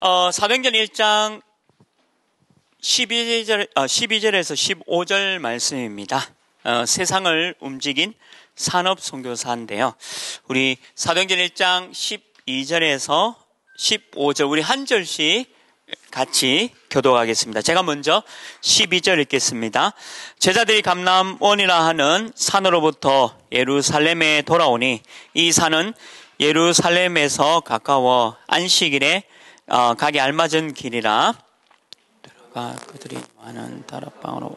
어, 사도행전 1장 12절, 어, 12절에서 15절 말씀입니다. 어, 세상을 움직인 산업 선교사인데요. 우리 사도행전 1장 12절에서 15절 우리 한 절씩 같이 교도하겠습니다. 제가 먼저 12절 읽겠습니다. 제자들이 감남원이라 하는 산으로부터 예루살렘에 돌아오니 이 산은 예루살렘에서 가까워 안식일에 어, 각이 알맞은 길이라 들어가 그들이 많은 다락방으로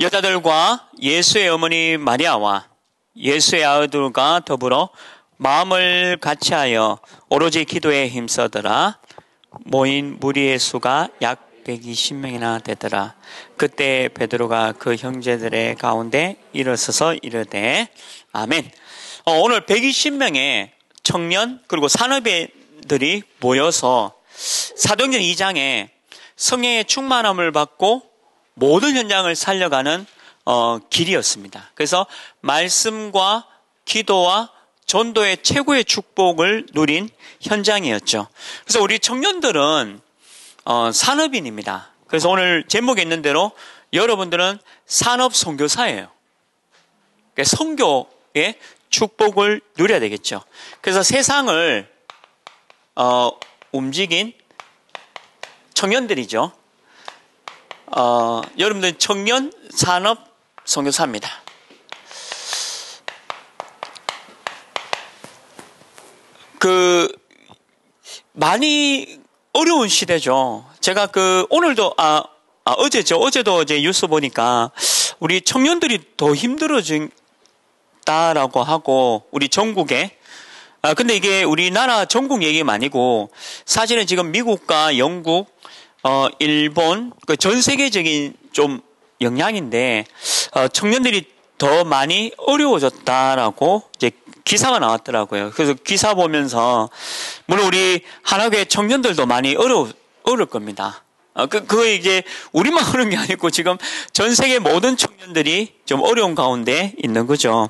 여자들과 예수의 어머니 마리아와 예수의 아들과 더불어 마음을 같이하여 오로지 기도에 힘써더라. 모인 무리의 수가 약 120명이나 되더라. 그때 베드로가 그 형제들의 가운데 일어서서 이르되 아멘. 어, 오늘 120명의 청년 그리고 산업인들이 모여서 사도행전 2장에 성령의 충만함을 받고 모든 현장을 살려가는 어, 길이었습니다. 그래서 말씀과 기도와 전도의 최고의 축복을 누린 현장이었죠. 그래서 우리 청년들은 어, 산업인입니다. 그래서 오늘 제목에 있는 대로 여러분들은 산업 선교사예요. 그러니까 선교의 축복을 누려야 되겠죠. 그래서 세상을 어, 움직인 청년들이죠. 어, 여러분들 청년 산업 선교사입니다. 많이 어려운 시대죠. 제가 그 오늘도 아, 아 어제죠. 어제도 이제 뉴스 보니까 우리 청년들이 더 힘들어진다라고 하고 우리 전국에 아 근데 이게 우리나라 전국 얘기가 아니고 사실은 지금 미국과 영국 어 일본 그 전 세계적인 좀 영향인데 어 청년들이 더 많이 어려워졌다라고 이제 기사가 나왔더라고요. 그래서 기사 보면서 물론 우리 한학의 청년들도 많이 어려 어려울 겁니다. 어, 그, 그 이제 우리만 그런 게 아니고 지금 전 세계 모든 청년들이 좀 어려운 가운데 있는 거죠.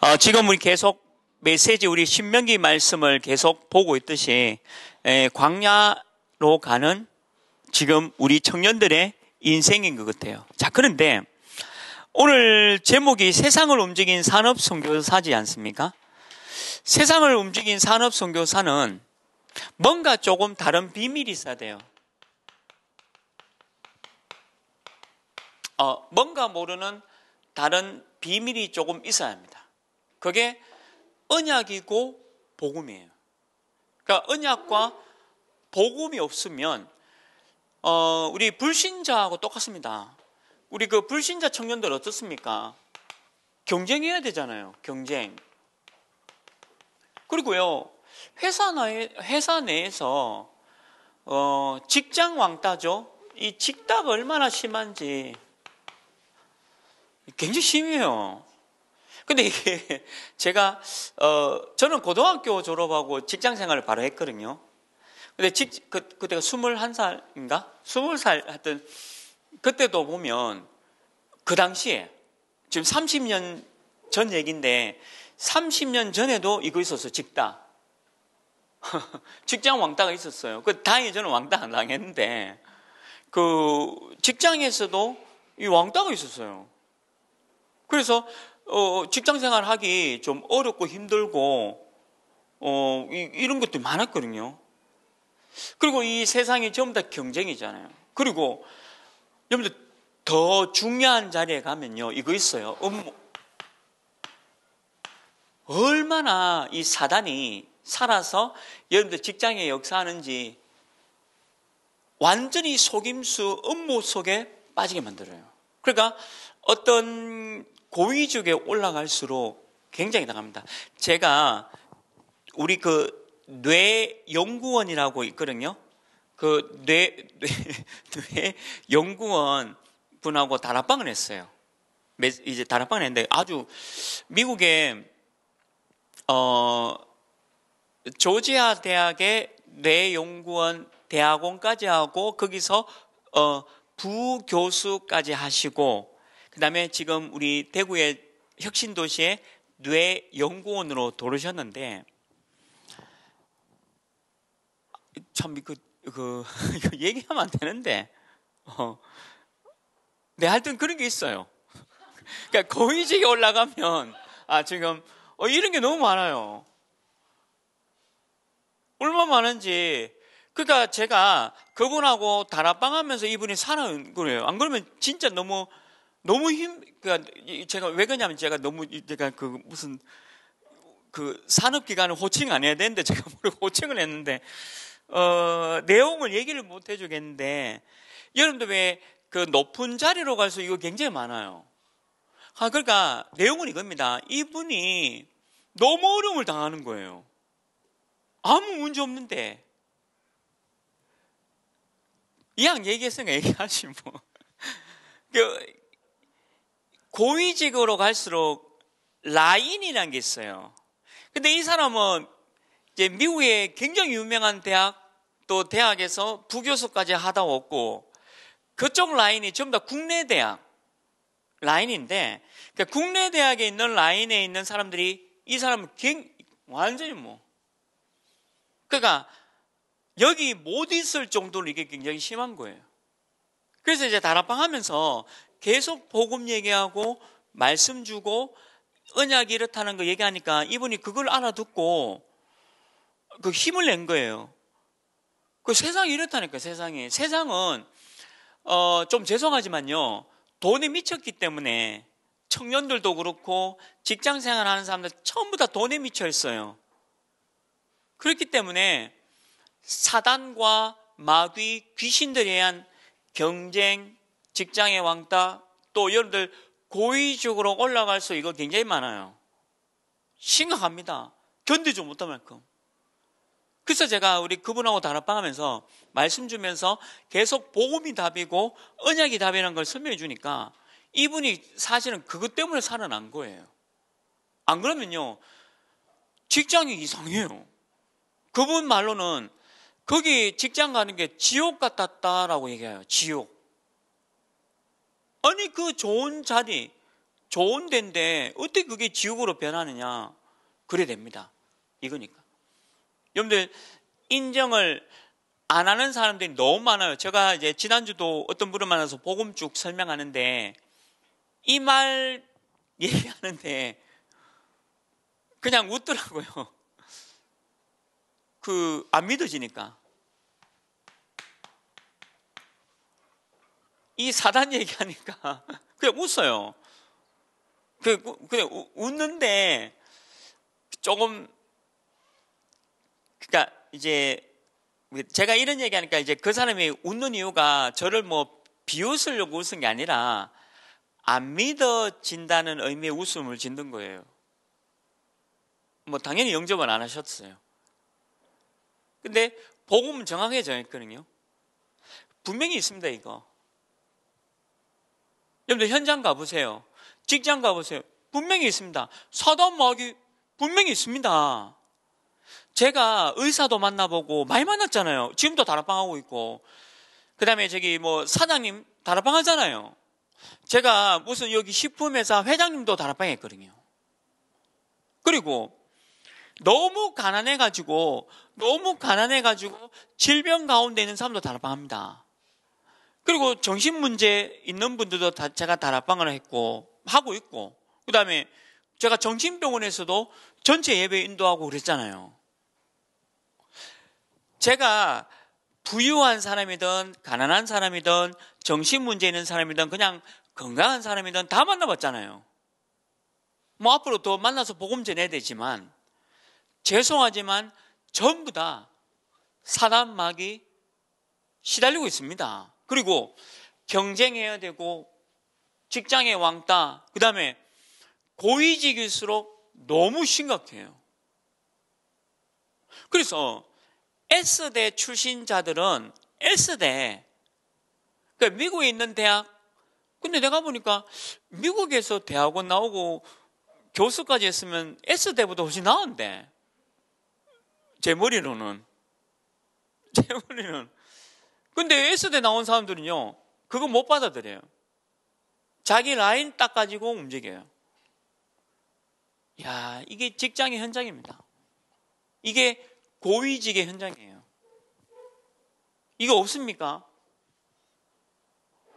어, 지금 우리 계속 메시지 우리 신명기 말씀을 계속 보고 있듯이 에, 광야로 가는 지금 우리 청년들의 인생인 것 같아요. 자 그런데 오늘 제목이 세상을 움직인 산업 선교사지 않습니까? 세상을 움직인 산업 선교사는 뭔가 조금 다른 비밀이 있어야 돼요. 어, 뭔가 모르는 다른 비밀이 조금 있어야 합니다. 그게 언약이고 복음이에요. 그러니까 언약과 복음이 없으면 어, 우리 불신자하고 똑같습니다. 우리 그 불신자 청년들 어떻습니까? 경쟁해야 되잖아요. 경쟁. 그리고요, 회사, 내, 회사 내에서, 어, 직장 왕따죠? 이 직답 얼마나 심한지 굉장히 심해요. 근데 이게 제가, 어, 저는 고등학교 졸업하고 직장 생활을 바로 했거든요. 근데 직, 그, 그때가 21살인가? 20살 하여튼 그때도 보면 그 당시에 지금 30년 전 얘기인데 30년 전에도 이거 있었어 직다 직장 왕따가 있었어요 그 다행히 저는 왕따 안 당했는데 그 직장에서도 이 왕따가 있었어요 그래서 어, 직장 생활 하기 좀 어렵고 힘들고 어, 이, 이런 것도 많았거든요 그리고 이 세상이 전부 다 경쟁이잖아요 그리고 여러분들 더 중요한 자리에 가면요. 이거 있어요. 음, 얼마나 이 사단이 살아서 여러분들 직장에 역사하는지 완전히 속임수 음모 속에 빠지게 만들어요. 그러니까 어떤 고위직에 올라갈수록 굉장히 나갑니다. 제가 우리 그 뇌연구원이라고 있거든요. 그뇌 뇌, 연구원 분하고 다락방을 했어요. 이제 다락방을 했는데 아주 미국의 어 조지아 대학의 뇌연구원 대학원까지 하고 거기서 어 부교수까지 하시고 그다음에 지금 우리 대구의 혁신 도시의 뇌연구원으로 돌으셨는데 참그 그 얘기하면 안 되는데 어, 네 하여튼 그런 게 있어요. 그러니까 고위직에 올라가면 아 지금 어, 이런 게 너무 많아요. 얼마 많은지 그러니까 제가 그분하고 다락방 하면서 이분이 사는 거예요. 안 그러면 진짜 너무 너무 힘 그러니까 제가 왜 그러냐면 제가 너무 제가 그 무슨 그 산업 기관을 호칭 안 해야 되는데 제가 모르고 호칭을 했는데 어, 내용을 얘기를 못 해주겠는데 여러분들 왜그 높은 자리로 가서 이거 굉장히 많아요. 아, 그러니까 내용은 이겁니다. 이분이 너무 어려움을 당하는 거예요. 아무 문제 없는데. 이왕 얘기했으니까 얘기하시 뭐. 그 고위직으로 갈수록 라인이라는 게 있어요. 근데 이 사람은 이제 미국의 굉장히 유명한 대학 또 대학에서 부교수까지 하다 왔고 그쪽 라인이 전부 다 국내 대학 라인인데 그러니까 국내 대학에 있는 라인에 있는 사람들이 이 사람은 완전히 뭐 그러니까 여기 못 있을 정도로 이게 굉장히 심한 거예요. 그래서 이제 다락방 하면서 계속 복음 얘기하고 말씀 주고 언약 이렇다는 거 얘기하니까 이분이 그걸 알아듣고 그 힘을 낸 거예요. 그 세상이 이렇다니까 세상이 세상은 어, 좀 죄송하지만요 돈에 미쳤기 때문에 청년들도 그렇고 직장 생활하는 사람들 전부 다 돈에 미쳐 있어요. 그렇기 때문에 사단과 마귀 귀신들에 의한 경쟁, 직장의 왕따 또 여러분들 고의적으로 올라갈 수 이거 굉장히 많아요. 심각합니다. 견디지 못할 만큼. 그래서 제가 우리 그분하고 단합방하면서 말씀 주면서 계속 복음이 답이고 언약이 답이라는 걸 설명해 주니까 이분이 사실은 그것 때문에 살아난 거예요. 안 그러면요. 직장이 이상해요. 그분 말로는 거기 직장 가는 게 지옥 같았다라고 얘기해요. 지옥. 아니 그 좋은 자리, 좋은 데인데 어떻게 그게 지옥으로 변하느냐. 그래 됩니다. 이거니까. 여러분들 인정을 안 하는 사람들이 너무 많아요. 제가 이제 지난주도 어떤 분을 만나서 복음 쭉 설명하는데 이 말 얘기하는데 그냥 웃더라고요. 그 안 믿어지니까. 이 사단 얘기하니까 그냥 웃어요. 그, 그, 그냥 웃는데 조금 그러니까 이제 제가 이런 얘기하니까 이제 그 사람이 웃는 이유가 저를 뭐 비웃으려고 웃은 게 아니라 안 믿어진다는 의미의 웃음을 짓는 거예요. 뭐 당연히 영접은 안 하셨어요. 근데 복음은 정확하게 정했거든요. 분명히 있습니다 이거. 여러분들 현장 가보세요. 직장 가보세요. 분명히 있습니다. 사단 마귀 분명히 있습니다. 제가 의사도 만나보고 많이 만났잖아요. 지금도 다락방하고 있고. 그 다음에 저기 뭐 사장님 다락방 하잖아요. 제가 무슨 여기 식품회사 회장님도 다락방 했거든요. 그리고 너무 가난해가지고, 너무 가난해가지고 질병 가운데 있는 사람도 다락방 합니다. 그리고 정신문제 있는 분들도 다 제가 다락방을 했고, 하고 있고, 그 다음에 제가 정신병원에서도 전체 예배 인도하고 그랬잖아요. 제가 부유한 사람이든 가난한 사람이든 정신 문제 있는 사람이든 그냥 건강한 사람이든 다 만나봤잖아요. 뭐 앞으로 더 만나서 복음 전해야 되지만 죄송하지만 전부 다 사단 막이 시달리고 있습니다. 그리고 경쟁해야 되고 직장의 왕따 그다음에 고위직일수록 너무 심각해요. 그래서 S대 출신자들은 S대 그러니까 미국에 있는 대학 근데 내가 보니까 미국에서 대학원 나오고 교수까지 했으면 S대보다 훨씬 나은데 제 머리로는 제 머리는 근데 S대 나온 사람들은요 그거 못 받아들여요 자기 라인 딱 가지고 움직여요 야 이게 직장의 현장입니다 이게 고위직의 현장이에요. 이거 없습니까?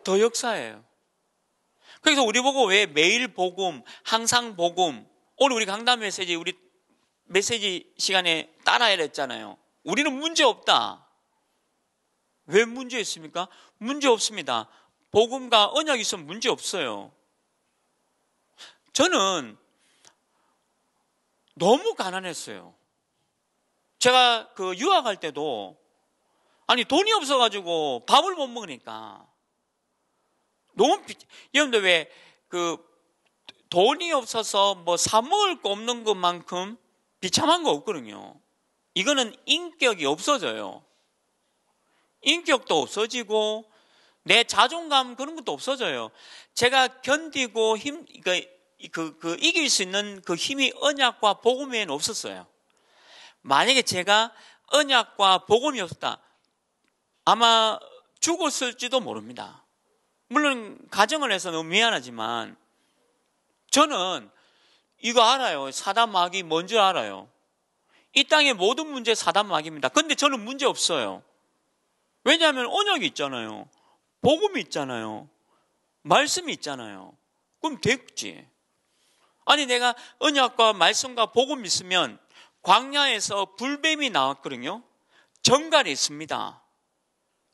더 역사예요. 그래서 우리 보고 왜 매일 복음, 항상 복음, 오늘 우리 강단 메시지, 우리 메시지 시간에 따라야 했잖아요. 우리는 문제 없다. 왜 문제 있습니까? 문제 없습니다. 복음과 언약이 있으면 문제 없어요. 저는 너무 가난했어요. 제가 그 유학할 때도 아니 돈이 없어가지고 밥을 못 먹으니까 너무 여러분들 왜 그 돈이 없어서 뭐 사 먹을 거 없는 것만큼 비참한 거 없거든요. 이거는 인격이 없어져요. 인격도 없어지고 내 자존감 그런 것도 없어져요. 제가 견디고 힘, 그, 그, 그 이길 수 있는 그 힘이 언약과 복음에는 없었어요. 만약에 제가 언약과 복음이 없었다. 아마 죽었을지도 모릅니다. 물론 가정을 해서 너무 미안하지만 저는 이거 알아요. 사단 마귀 뭔줄 알아요. 이 땅의 모든 문제 사단 마귀입니다. 근데 저는 문제 없어요. 왜냐하면 언약이 있잖아요. 복음이 있잖아요. 말씀이 있잖아요. 그럼 됐지. 아니 내가 언약과 말씀과 복음 있으면 광야에서 불뱀이 나왔거든요. 정갈이 있습니다.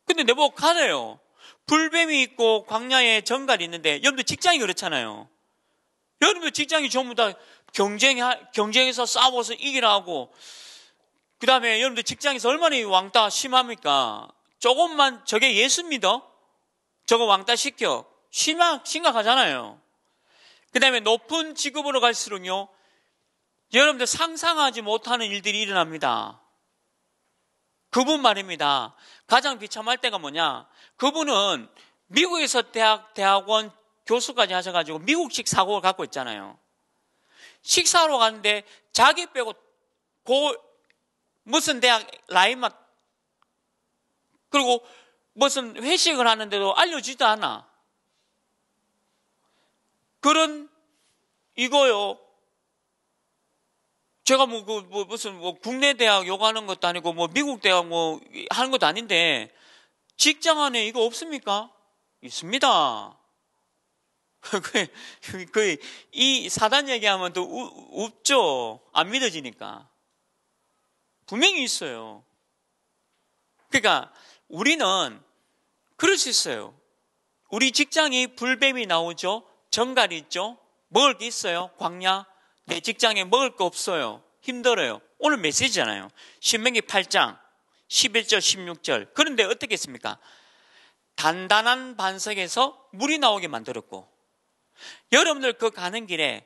근데 내복가래요 불뱀이 있고 광야에 정갈이 있는데 여러분들 직장이 그렇잖아요. 여러분들 직장이 전부 다 경쟁, 경쟁에서 싸워서 이기라고 그 다음에 여러분들 직장에서 얼마나 왕따 심합니까? 조금만 저게 예수입니다. 저거 왕따 시켜. 심각, 심각하잖아요. 그 다음에 높은 직업으로 갈수록요, 여러분들 상상하지 못하는 일들이 일어납니다. 그분 말입니다. 가장 비참할 때가 뭐냐? 그분은 미국에서 대학, 대학원 교수까지 하셔가지고 미국식 사고를 갖고 있잖아요. 식사하러 가는데 자기 빼고 고, 무슨 대학 라인만 그리고 무슨 회식을 하는데도 알려지도 않아. 그런 이거요. 제가 뭐, 그, 뭐, 무슨, 뭐, 국내 대학 요구하는 것도 아니고, 뭐, 미국 대학 뭐, 하는 것도 아닌데, 직장 안에 이거 없습니까? 있습니다. 그, 그, 이 사단 얘기하면 또없죠안 믿어지니까. 분명히 있어요. 그러니까 우리는 그럴 수 있어요. 우리 직장이 불뱀이 나오죠. 정갈이 있죠. 먹을 게 있어요. 광야. 내 직장에 먹을 거 없어요. 힘들어요. 오늘 메시지잖아요. 신명기 8장 11절 16절. 그런데 어떻게 했습니까? 단단한 반석에서 물이 나오게 만들었고 여러분들 그 가는 길에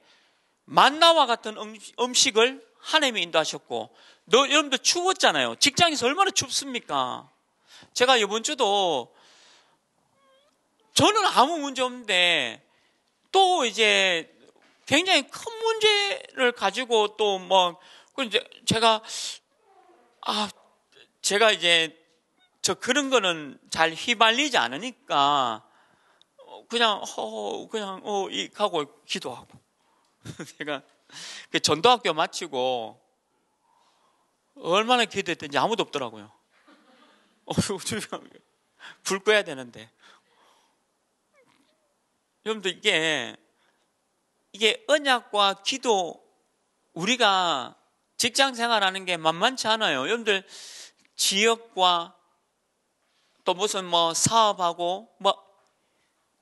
만나와 같은 음식을 하나님이 인도하셨고 너 여러분들 추웠잖아요. 직장에서 얼마나 춥습니까? 제가 이번 주도 저는 아무 문제 없는데 또 이제 굉장히 큰 문제를 가지고 또 뭐, 그 이제 제가, 아, 제가 이제 저 그런 거는 잘 휘발리지 않으니까 그냥 어 그냥 어 이, 가고 기도하고 제가 그 전도학교 마치고 얼마나 기도했던지 아무도 없더라고요. 어, 불 꺼야 되는데. 여러분들 이게 이게 언약과 기도 우리가 직장 생활하는 게 만만치 않아요. 여러분들 지역과 또 무슨 뭐 사업하고 뭐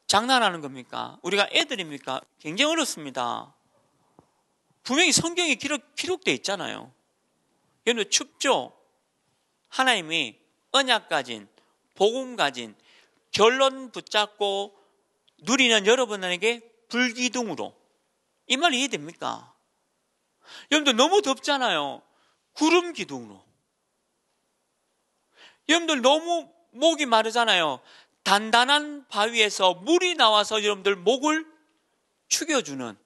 장난하는 겁니까? 우리가 애들입니까? 굉장히 어렵습니다. 분명히 성경에 기록, 기록되어 있잖아요. 여러분 춥죠? 하나님이 언약 가진, 복음 가진, 결론 붙잡고 누리는 여러분에게 불기둥으로 이말 이해됩니까? 여러분들 너무 덥잖아요. 구름 기둥으로. 여러분들 너무 목이 마르잖아요. 단단한 바위에서 물이 나와서 여러분들 목을 축여주는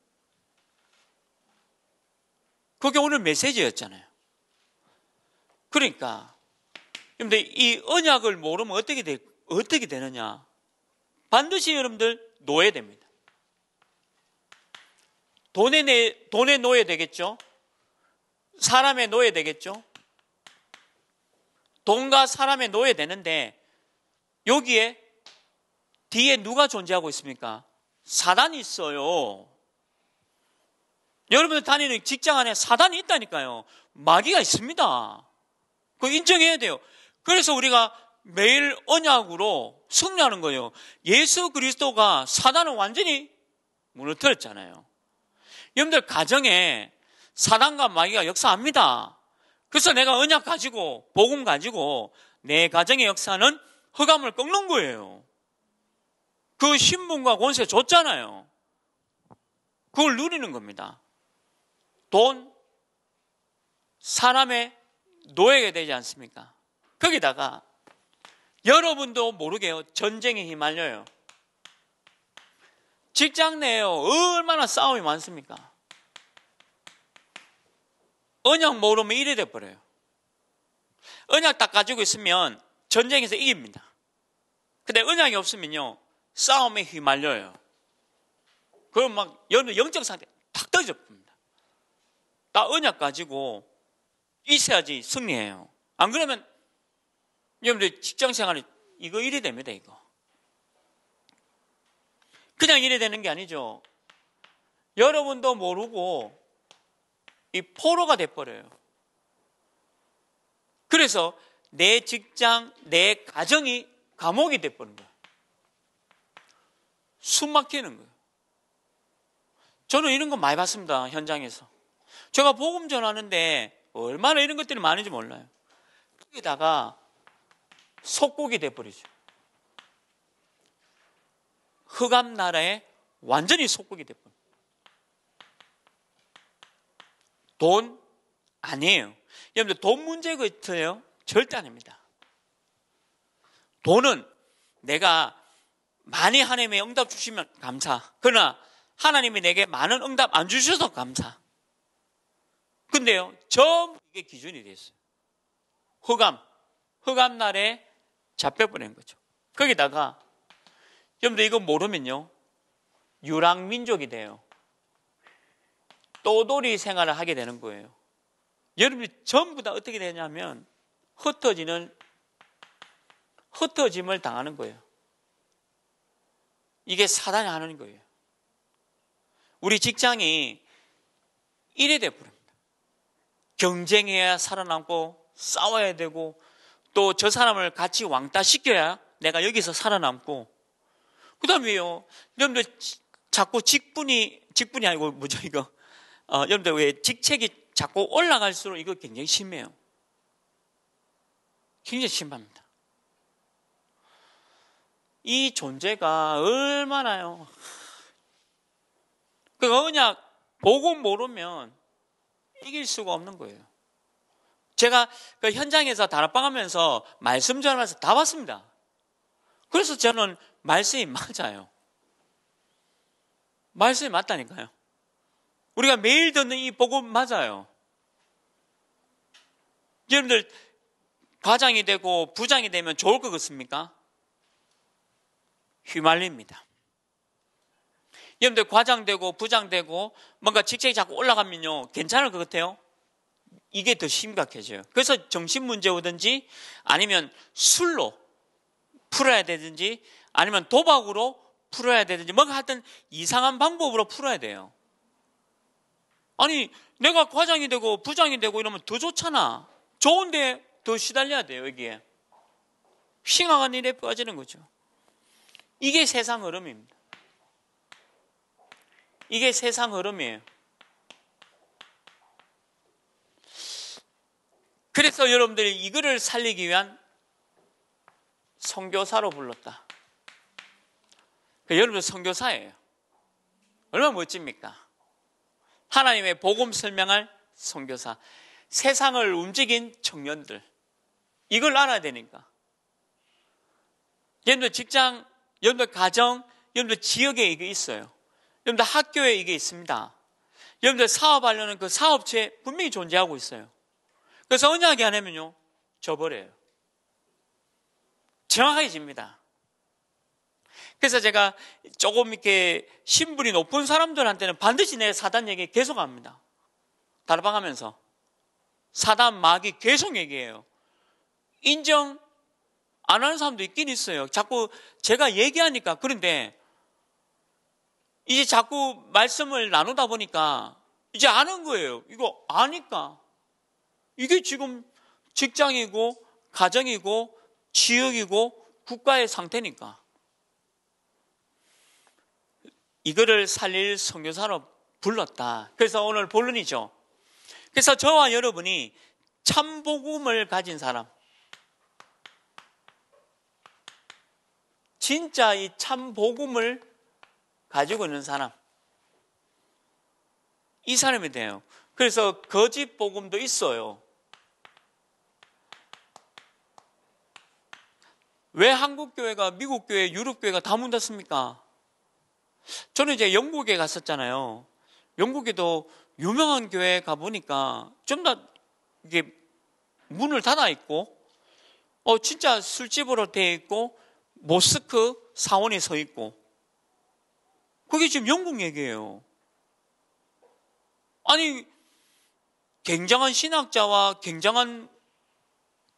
그게 오늘 메시지였잖아요. 그러니까 여러분들 이 언약을 모르면 어떻게 되, 어떻게 되느냐? 반드시 여러분들 노예됩니다. 돈의, 내, 돈의 노예 되겠죠? 사람의 노예 되겠죠? 돈과 사람의 노예 되는데 여기에 뒤에 누가 존재하고 있습니까? 사단이 있어요. 여러분들 다니는 직장 안에 사단이 있다니까요. 마귀가 있습니다. 그 인정해야 돼요. 그래서 우리가 매일 언약으로 승리하는 거예요. 예수 그리스도가 사단을 완전히 무너뜨렸잖아요. 여러분들 가정에 사랑과 마귀가 역사합니다. 그래서 내가 언약 가지고 복음 가지고 내 가정의 역사는 허감을 꺾는 거예요. 그 신분과 권세 줬잖아요. 그걸 누리는 겁니다. 돈, 사람의 노예가 되지 않습니까? 거기다가 여러분도 모르게 전쟁에 휘말려요. 직장 내에 얼마나 싸움이 많습니까? 언약 모르면 이래 돼버려요. 언약 딱 가지고 있으면 전쟁에서 이깁니다. 근데 언약이 없으면요. 싸움에 휘말려요. 그럼 막여러 영적 상태 탁 떨어져 봅니다. 나 언약 가지고 있어야지 승리해요. 안 그러면 여러분들 직장 생활이 이거 이래 됩니다, 이거. 그냥 이래 되는 게 아니죠. 여러분도 모르고 이 포로가 돼버려요. 그래서 내 직장, 내 가정이 감옥이 돼버린 거예요. 숨 막히는 거예요. 저는 이런 거 많이 봤습니다. 현장에서. 제가 복음 전하는데 얼마나 이런 것들이 많은지 몰라요. 거기다가 속국이 돼버리죠. 흑암 나라에 완전히 속국이 됐군. 립돈 아니에요. 여러분들 돈 문제 가있어요 절대 아닙니다. 돈은 내가 많이 하나님의 응답 주시면 감사. 그러나 하나님이 내게 많은 응답 안 주셔서 감사. 근데요, 전부 이게 기준이 됐어요. 흑암, 흑암 날에 잡혀 보낸 거죠. 거기다가 여러분들 이거 모르면요. 유랑민족이 돼요. 또돌이 생활을 하게 되는 거예요. 여러분들 전부 다 어떻게 되냐면 흩어지는 흩어짐을 당하는 거예요. 이게 사단이 하는 거예요. 우리 직장이 이래 돼 버립니다. 경쟁해야 살아남고 싸워야 되고 또 저 사람을 같이 왕따 시켜야 내가 여기서 살아남고 그 다음에요. 여러분들 자꾸 직분이, 직분이 아니고 뭐죠, 이거. 어, 여러분들 왜 직책이 자꾸 올라갈수록 이거 굉장히 심해요. 굉장히 심합니다. 이 존재가 얼마나요. 그 언약 보고 모르면 이길 수가 없는 거예요. 제가 그 현장에서 다락방 하면서 말씀 전하면서 다 봤습니다. 그래서 저는 말씀이 맞아요. 말씀이 맞다니까요. 우리가 매일 듣는 이 복음 맞아요. 여러분들 과장이 되고 부장이 되면 좋을 것 같습니까? 휘말립니다. 여러분들 과장되고 부장되고 뭔가 직책이 자꾸 올라가면요 괜찮을 것 같아요? 이게 더 심각해져요. 그래서 정신 문제 오든지 아니면 술로 풀어야 되든지 아니면 도박으로 풀어야 되든지 뭔가 하여튼 이상한 방법으로 풀어야 돼요. 아니 내가 과장이 되고 부장이 되고 이러면 더 좋잖아. 좋은데 더 시달려야 돼요 여기에. 싱황한 일에 빠지는 거죠. 이게 세상 흐름입니다. 이게 세상 흐름이에요. 그래서 여러분들이 이거를 살리기 위한 성교사로 불렀다. 그러니까 여러분 선교사예요. 얼마나 멋집니까? 하나님의 복음 설명할 선교사, 세상을 움직인 청년들 이걸 알아야 되니까. 여러분들 직장, 여러분들 가정, 여러분들 지역에 이게 있어요. 여러분들 학교에 이게 있습니다. 여러분들 사업하려는 그 사업체 분명히 존재하고 있어요. 그래서 언약이 안 하면요, 저버려요. 정확하게 집니다. 그래서 제가 조금 이렇게 신분이 높은 사람들한테는 반드시 내 사단 얘기 계속 합니다. 다락방 하면서. 사단 마귀 계속 얘기해요. 인정 안 하는 사람도 있긴 있어요. 자꾸 제가 얘기하니까. 그런데 이제 자꾸 말씀을 나누다 보니까 이제 아는 거예요. 이거 아니까. 이게 지금 직장이고 가정이고 지역이고 국가의 상태니까. 이거를 살릴 성교사로 불렀다. 그래서 오늘 본론이죠. 그래서 저와 여러분이 참복음을 가진 사람, 진짜 이 참복음을 가지고 있는 사람, 이 사람이 돼요. 그래서 거짓 복음도 있어요. 왜 한국 교회가 미국 교회, 유럽 교회가 다 문 닫습니까? 저는 이제 영국에 갔었잖아요. 영국에도 유명한 교회 가보니까 좀 더 이게 문을 닫아 있고, 어, 진짜 술집으로 돼 있고, 모스크 사원이 서 있고, 그게 지금 영국 얘기예요. 아니, 굉장한 신학자와 굉장한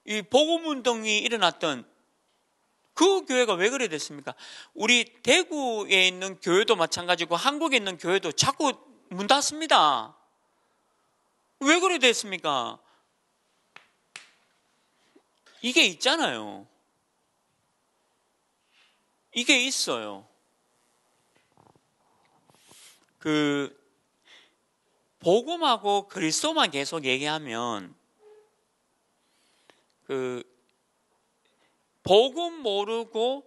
이 보고문동이 일어났던 그 교회가 왜 그래 됐습니까? 우리 대구에 있는 교회도 마찬가지고 한국에 있는 교회도 자꾸 문 닫습니다. 왜 그래 됐습니까? 이게 있잖아요. 이게 있어요. 그 복음하고 그리스도만 계속 얘기하면 그 복음 모르고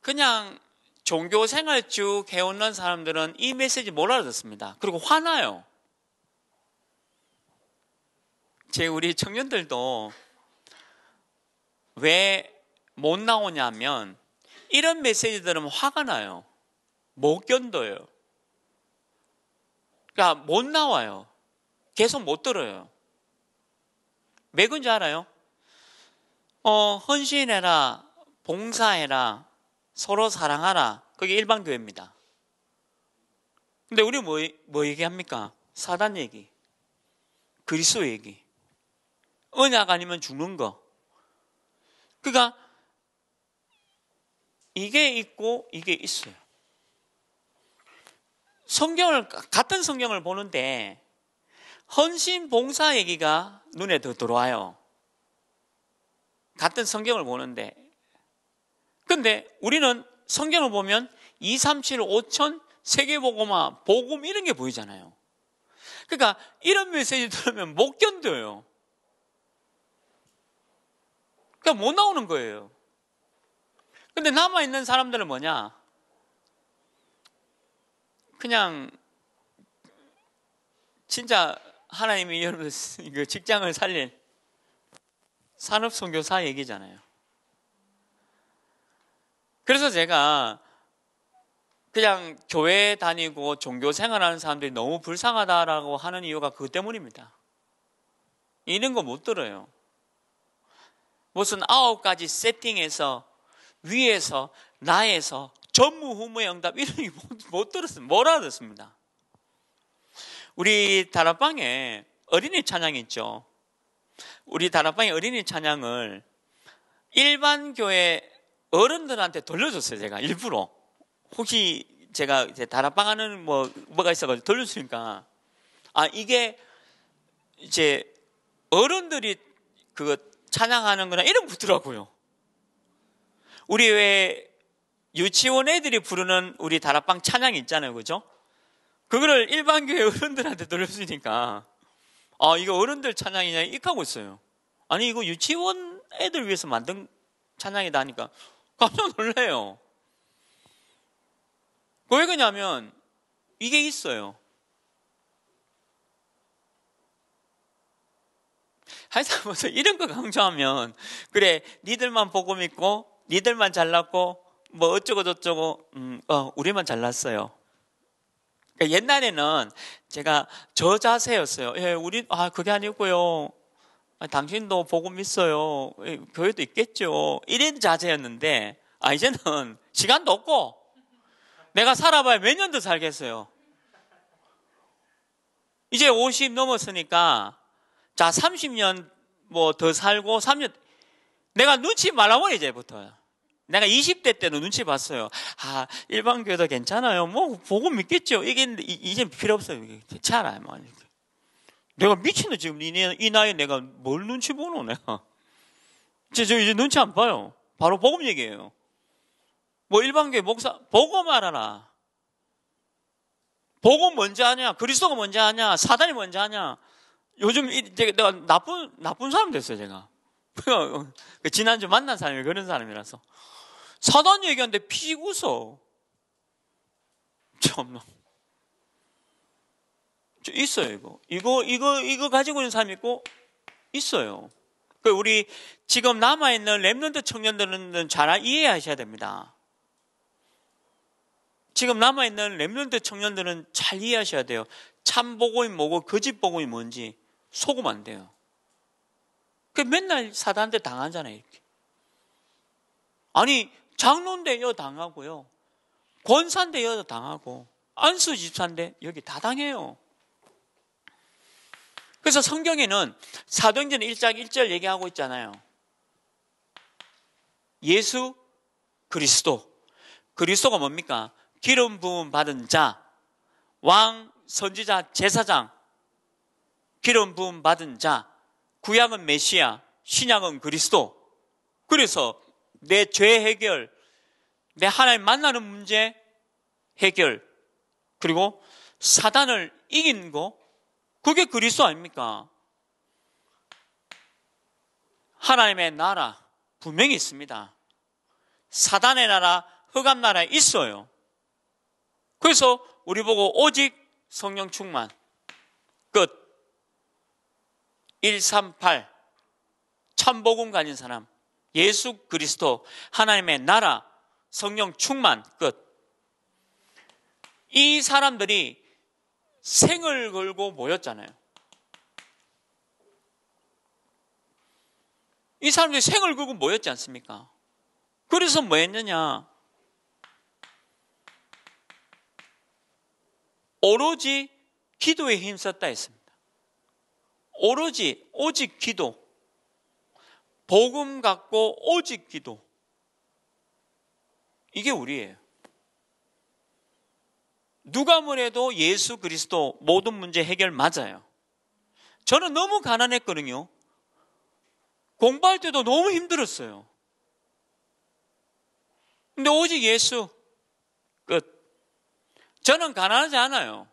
그냥 종교 생활 쭉 해오는 사람들은 이 메시지 못 알아듣습니다. 그리고 화나요. 제 우리 청년들도 왜 못 나오냐면 이런 메시지 들으면 화가 나요. 못 견뎌요. 그러니까 못 나와요. 계속 못 들어요. 왜 그런지 알아요? 어, 헌신해라, 봉사해라, 서로 사랑하라. 그게 일반 교회입니다. 근데 우리 뭐, 뭐 얘기합니까? 사단 얘기, 그리스도 얘기, 언약 아니면 죽는 거. 그니까 이게 있고 이게 있어요. 성경을 같은 성경을 보는데 헌신 봉사 얘기가 눈에 더 들어와요. 같은 성경을 보는데 근데 우리는 성경을 보면 2, 3, 7, 5천 세계복음화, 복음 이런 게 보이잖아요. 그러니까 이런 메시지 들으면 못 견뎌요. 그러니까 못 나오는 거예요. 근데 남아있는 사람들은 뭐냐? 그냥 진짜 하나님이 여러분 그 직장을 살릴 산업선교사 얘기잖아요. 그래서 제가 그냥 교회 다니고 종교 생활하는 사람들이 너무 불쌍하다라고 하는 이유가 그것 때문입니다. 이런 거 못 들어요. 무슨 아홉 가지 세팅에서 위에서 나에서 전무후무의 응답 이런 못, 못 들었습니다. 못 알아듣습니다. 우리 다락방에 어린이 찬양 있죠. 우리 다락방의 어린이 찬양을 일반 교회 어른들한테 돌려줬어요, 제가. 일부러. 혹시 제가 이제 다락방 하는 뭐, 뭐가 있어가지고 돌려주니까. 아, 이게 이제 어른들이 그 찬양하는 거나 이름 붙더라고요. 우리 왜 유치원 애들이 부르는 우리 다락방 찬양 있잖아요. 그죠? 그거를 일반 교회 어른들한테 돌려주니까 아, 이거 어른들 찬양이냐 이하고 있어요. 아니, 이거 유치원 애들 위해서 만든 찬양이다 하니까 깜짝 놀래요. 왜 그러냐면 이게 있어요. 하이사무서 이런 거 강조하면 그래 니들만 복음 있고 니들만 잘났고 뭐 어쩌고 저쩌고 음, 어, 우리만 잘났어요. 그러니까 옛날에는 제가 저 자세였어요. 예, 우리 아 그게 아니고요. 아, 당신도 복음 있어요. 예, 교회도 있겠죠. 이런 자세였는데 아 이제는 시간도 없고 내가 살아봐야 몇 년 더 살겠어요. 이제 50 넘었으니까 자 30년 뭐 더 살고 3년 내가 눈치 말라고 이제부터. 내가 20대 때는 눈치 봤어요. 아, 일반 교회도 괜찮아요. 뭐, 보고 믿겠죠. 이게, 이제 필요 없어요. 괜찮아요. 뭐. 내가 미친다, 지금. 이, 이 나이에 내가 뭘 눈치 보노, 내가. 저, 저 이제 눈치 안 봐요. 바로 복음 얘기예요. 뭐, 일반 교회 목사, 보고 말하라. 보고 뭔지 아냐 그리스도가 뭔지 아냐 사단이 뭔지 아냐 요즘, 이 내가 나쁜, 나쁜 사람 됐어요, 제가. 그 지난주 만난 사람이 그런 사람이라서. 사단 얘기하는데 피웃서참 있어요, 이거. 이거, 이거, 이거 가지고 있는 사람이 있고, 있어요. 그 우리 지금 남아있는 랩런드 청년들은 잘 이해하셔야 됩니다. 지금 남아있는 랩런드 청년들은 잘 이해하셔야 돼요. 참보고이 뭐고, 거짓보고이 뭔지 속으면 안 돼요. 그 맨날 사단한테 당하잖아요, 이렇게. 아니, 장론대여 당하고요. 권산대여 당하고 안수 집산데 여기 다 당해요. 그래서 성경에는 사도행전 1장 1절 얘기하고 있잖아요. 예수 그리스도. 그리스도가 뭡니까? 기름 부음 받은 자, 왕, 선지자, 제사장, 기름 부음 받은 자, 구약은 메시아, 신약은 그리스도. 그래서 내죄 해결, 내 하나님 만나는 문제 해결, 그리고 사단을 이기는 거, 그게 그리스도 아닙니까? 하나님의 나라 분명히 있습니다. 사단의 나라, 흑암 나라 에 있어요. 그래서 우리 보고 오직 성령 충만 끝138 참복음 가진 사람 예수 그리스도, 하나님의 나라, 성령 충만 끝. 이 사람들이 생을 걸고 모였잖아요. 이 사람들이 생을 걸고 모였지 않습니까? 그래서 뭐 했느냐? 오로지 기도에 힘썼다 했습니다. 오로지, 오직 기도. 복음 갖고 오직 기도. 이게 우리예요. 누가 뭐래도 예수 그리스도 모든 문제 해결 맞아요. 저는 너무 가난했거든요. 공부할 때도 너무 힘들었어요. 근데 오직 예수 끝. 저는 가난하지 않아요.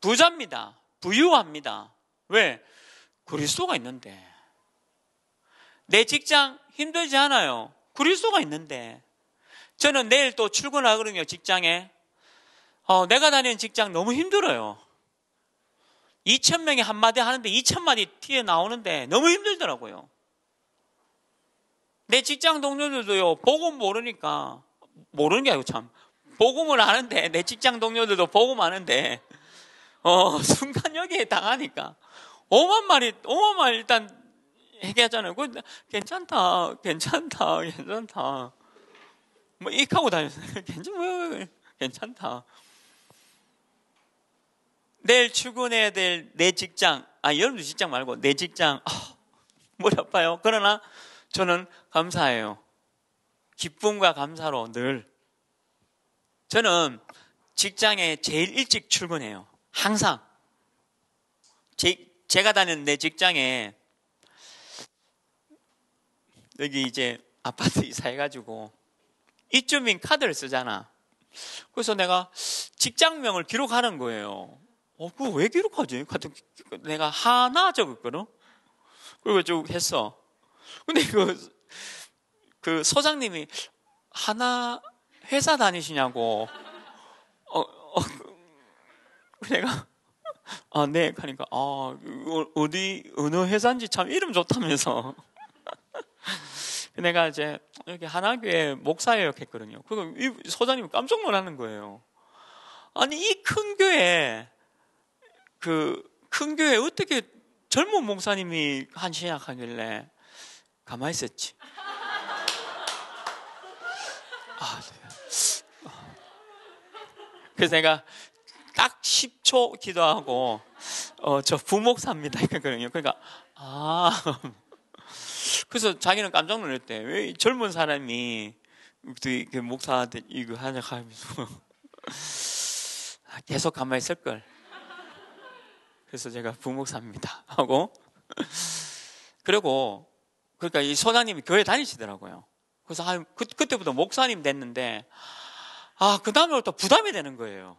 부자입니다. 부유합니다. 왜? 그리스도가 있는데. 내 직장 힘들지 않아요. 그릴수가 있는데. 저는 내일 또 출근하거든요, 직장에. 어, 내가 다니는 직장 너무 힘들어요. 2천명이 한마디 하는데 2천마디 튀에나오는데 너무 힘들더라고요. 내 직장 동료들도요, 복음 모르니까, 모르는 게 아니고 참, 복음을 아는데, 내 직장 동료들도 복음 아는데, 어, 순간 여기에 당하니까, 5만 마리, 5만 마리 일단 얘기하잖아요. 괜찮다, 괜찮다, 괜찮다. 뭐이 익하고 다녔어요. 괜찮 뭐 괜찮다. 내일 출근해야 될 내 직장, 아여러분 직장 말고 내 직장 어, 머리 아파요. 그러나 저는 감사해요. 기쁨과 감사로 늘 저는 직장에 제일 일찍 출근해요. 항상 제, 제가 다니는 내 직장에 여기 이제 아파트 이사해가지고 이쯤인 카드를 쓰잖아. 그래서 내가 직장명을 기록하는 거예요. 어, 그거 왜 기록하지? 내가 하나 적었거든? 그리고 쭉 했어. 근데 그, 그 소장님이 하나 회사 다니시냐고. 어, 어, 내가, 아, 네. 그러니까 아, 어, 어디, 어느 회사인지 참 이름 좋다면서. 내가 이제 여기 하나교회 목사예역했거든요. 그리고 이소장님 깜짝 놀라는 거예요. 아니 이 큰 교회 그 큰 교회 어떻게 젊은 목사님이 한 신약하길래 가만히 있었지. 아, 네. 그래서 내가 딱 10초 기도하고 어, 저 부목사입니다. 그러니까 그러니까 아 그래서 자기는 깜짝 놀랐대. 왜 젊은 사람이 그 목사한테 이거 하냐 하면서 아, 계속 가만히 있을 걸. 그래서 제가 부목사입니다 하고 그리고 그러니까 이 소장님이 교회 다니시더라고요. 그래서 한 그, 그때부터 목사님 됐는데 아 그 다음부터 부담이 되는 거예요.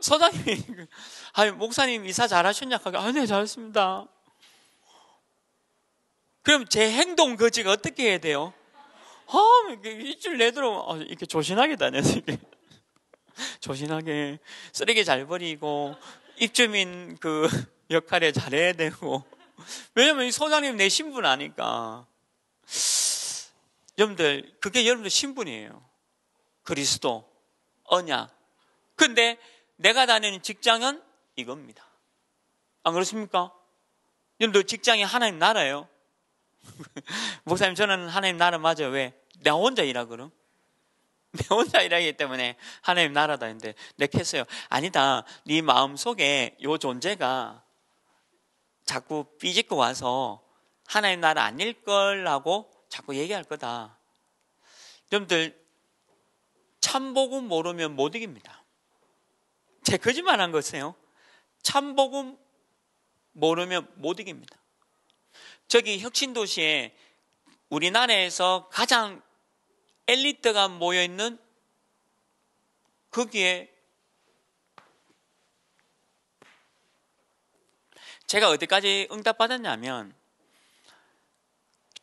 소장님이 아 목사님 이사 잘하셨냐? 하고 그러니까, 아네 잘했습니다. 그럼 제 행동 거 그 지가 어떻게 해야 돼요? 아, 일주일 내도록 어, 이렇게 조신하게 다녀서 이게 조신하게 쓰레기 잘 버리고 입주민 그 역할에 잘해야 되고 왜냐면 이 소장님 내 신분 아니까 여러분들 그게 여러분들 신분이에요 그리스도 언약 근데 내가 다니는 직장은 이겁니다 안 그렇습니까? 여러분들 직장이 하나님 나라예요 목사님 저는 하나님 나라 맞아요. 왜? 내가 혼자 일하 거든내 혼자 일하기 때문에 하나님 나라다 했는데 내했어요 아니다. 네 마음속에 요 존재가 자꾸 삐집고 와서 하나님 나라 아닐 거라고 자꾸 얘기할 거다. 여러분들 참복음 모르면 못 이깁니다. 제 거짓말한 거세요. 참복음 모르면 못 이깁니다. 저기 혁신도시에 우리나라에서 가장 엘리트가 모여있는 거기에 제가 어디까지 응답받았냐면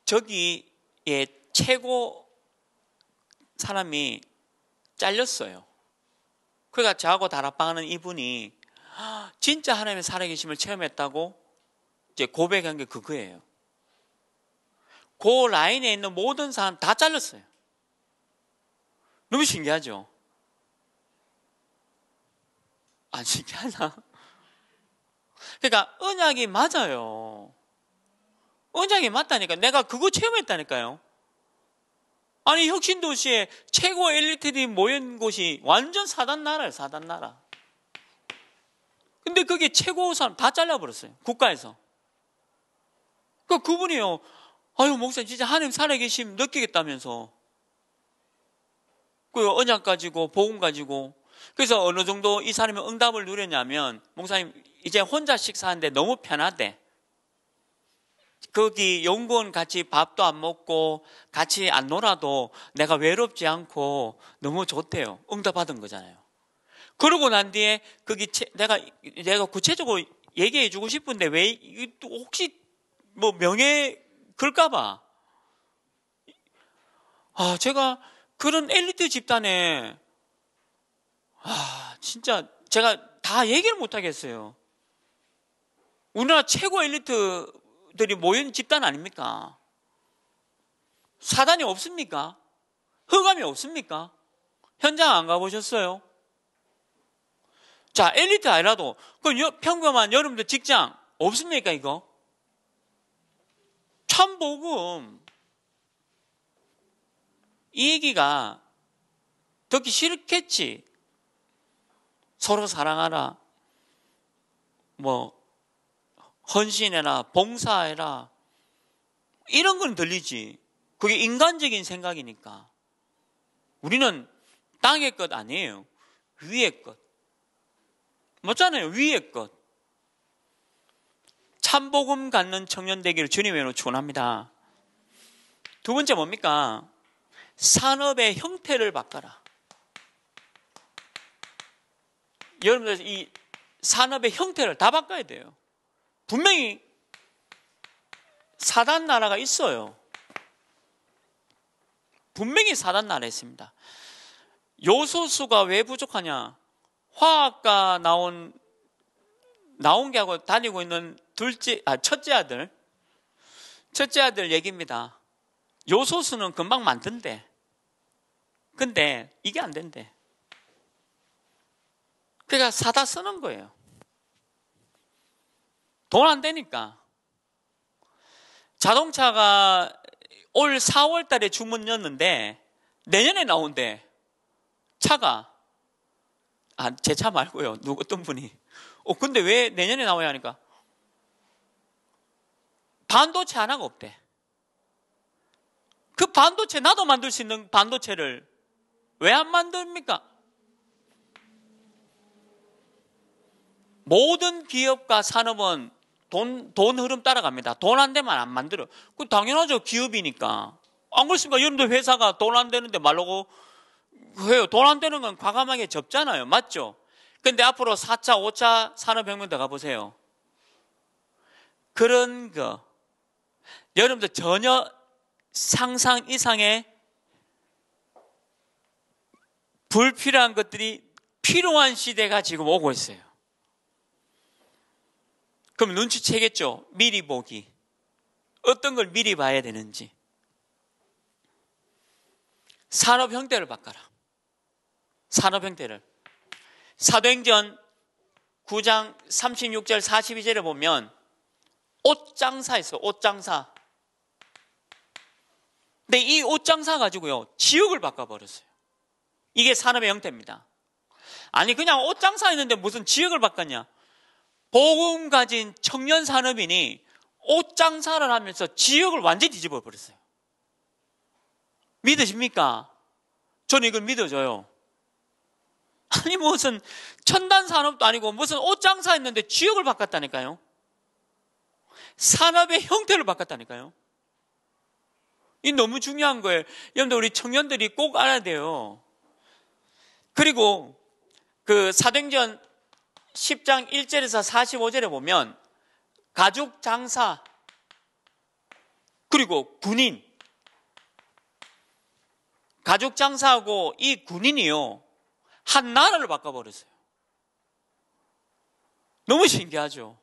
저기에 최고 사람이 잘렸어요. 그러니까 저하고 다락방하는 이분이 진짜 하나님의 살아계심을 체험했다고 이제 고백한 게 그거예요. 그 라인에 있는 모든 사람 다 잘랐어요. 너무 신기하죠? 안 신기하나? 그러니까 은약이 맞아요. 은약이 맞다니까. 내가 그거 체험했다니까요. 아니 혁신도시에 최고 엘리트들이 모인 곳이 완전 사단 나라예요. 사단 나라. 근데 그게 최고 사람 다 잘라버렸어요. 국가에서. 그러니까 그분이요. 아유, 목사님, 진짜 하나님 살아계심 느끼겠다면서. 그 언약 가지고, 복음 가지고. 그래서 어느 정도 이 사람이 응답을 누렸냐면, 목사님, 이제 혼자 식사하는데 너무 편하대. 거기 연구원 같이 밥도 안 먹고 같이 안 놀아도 내가 외롭지 않고 너무 좋대요. 응답받은 거잖아요. 그러고 난 뒤에 거기 내가 내가 구체적으로 얘기해 주고 싶은데 왜 혹시 뭐 명예 그럴까봐. 아, 제가 그런 엘리트 집단에, 아, 진짜 제가 다 얘기를 못하겠어요. 우리나라 최고 엘리트들이 모인 집단 아닙니까? 사단이 없습니까? 흑암이 없습니까? 현장 안 가보셨어요? 자, 엘리트 아니라도, 그 평범한 여러분들 직장 없습니까, 이거? 참복음이 얘기가 듣기 싫겠지. 서로 사랑하라. 뭐 헌신해라, 봉사해라. 이런 건 들리지. 그게 인간적인 생각이니까. 우리는 땅의 것 아니에요. 위의 것. 맞잖아요. 위의 것. 참복음 갖는 청년 되기를 주님의 으로 축원합니다. 두 번째 뭡니까? 산업의 형태를 바꿔라. 여러분들 이 산업의 형태를 다 바꿔야 돼요. 분명히 사단 나라가 있어요. 분명히 사단 나라 있습니다. 요소수가 왜 부족하냐? 화학과 나온 나온 게 하고 다니고 있는 둘째, 아, 첫째 아들. 첫째 아들 얘기입니다. 요소수는 금방 만든대. 근데 이게 안 된대. 그러니까 사다 쓰는 거예요. 돈 안 되니까. 자동차가 올 4월 달에 주문이었는데 내년에 나온대. 차가. 아, 제 차 말고요. 누구 어떤 분이. 어, 근데 왜 내년에 나와야 하니까? 반도체 하나가 없대. 그 반도체, 나도 만들 수 있는 반도체를 왜 안 만듭니까? 모든 기업과 산업은 돈, 돈 흐름 따라갑니다. 돈안 되면 안 만들어. 그 당연하죠. 기업이니까. 안 그렇습니까? 여러분들 회사가 돈 안 되는데 말라고 해요. 돈 안 되는 건 과감하게 접잖아요. 맞죠? 근데 앞으로 4차, 5차 산업혁명 더 가보세요. 그런 거, 여러분들 전혀 상상 이상의 불필요한 것들이 필요한 시대가 지금 오고 있어요. 그럼 눈치채겠죠? 미리 보기. 어떤 걸 미리 봐야 되는지. 산업 형태를 바꿔라. 산업 형태를. 사도행전 9장 36절 42절에 보면 옷장사에서 옷장사. 근데 이 옷장사 가지고요, 지역을 바꿔버렸어요. 이게 산업의 형태입니다. 아니, 그냥 옷장사 했는데 무슨 지역을 바꿨냐? 복음 가진 청년 산업인이 옷장사를 하면서 지역을 완전히 뒤집어 버렸어요. 믿으십니까? 저는 이걸 믿어줘요. 아니, 무슨 천단 산업도 아니고 무슨 옷장사 했는데 지역을 바꿨다니까요? 산업의 형태를 바꿨다니까요? 이 너무 중요한 거예요. 여러분들 우리 청년들이 꼭 알아야 돼요. 그리고 그 사도행전 10장 1절에서 45절에 보면 가족 장사 그리고 군인 가족 장사하고 이 군인이요 한 나라를 바꿔버렸어요. 너무 신기하죠.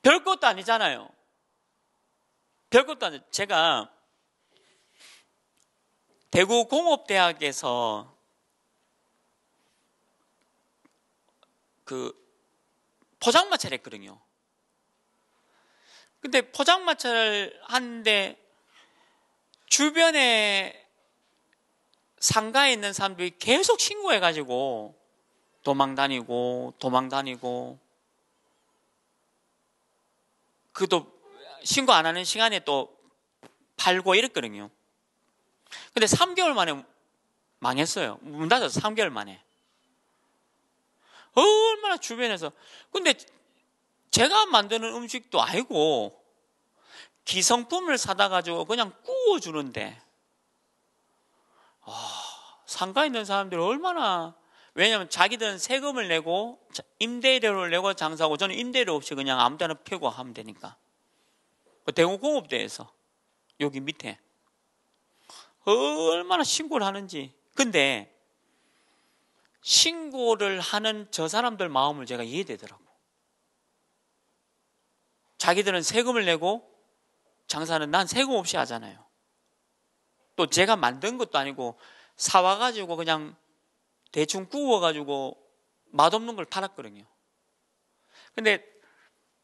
별 것도 아니잖아요. 별것도 아니에요. 제가 대구 공업대학에서 그 포장마차를 했거든요. 근데 포장마차를 하는데 주변에 상가에 있는 사람들이 계속 신고해가지고 도망 다니고 도망 다니고 그도 신고 안 하는 시간에 또 팔고 이랬거든요. 근데 3개월 만에 망했어요. 문 닫아서 3개월 만에. 얼마나 주변에서. 근데 제가 만드는 음식도 아니고 기성품을 사다가지고 그냥 구워주는데. 아, 상가 있는 사람들이 얼마나 왜냐면 자기들은 세금을 내고 임대료를 내고 장사하고 저는 임대료 없이 그냥 아무 데나 펴고 하면 되니까. 그 대공공업대에서 여기 밑에 얼마나 신고를 하는지 근데 신고를 하는 저 사람들 마음을 제가 이해되더라고 자기들은 세금을 내고 장사는 난 세금 없이 하잖아요 또 제가 만든 것도 아니고 사와가지고 그냥 대충 구워가지고 맛없는 걸 팔았거든요 근데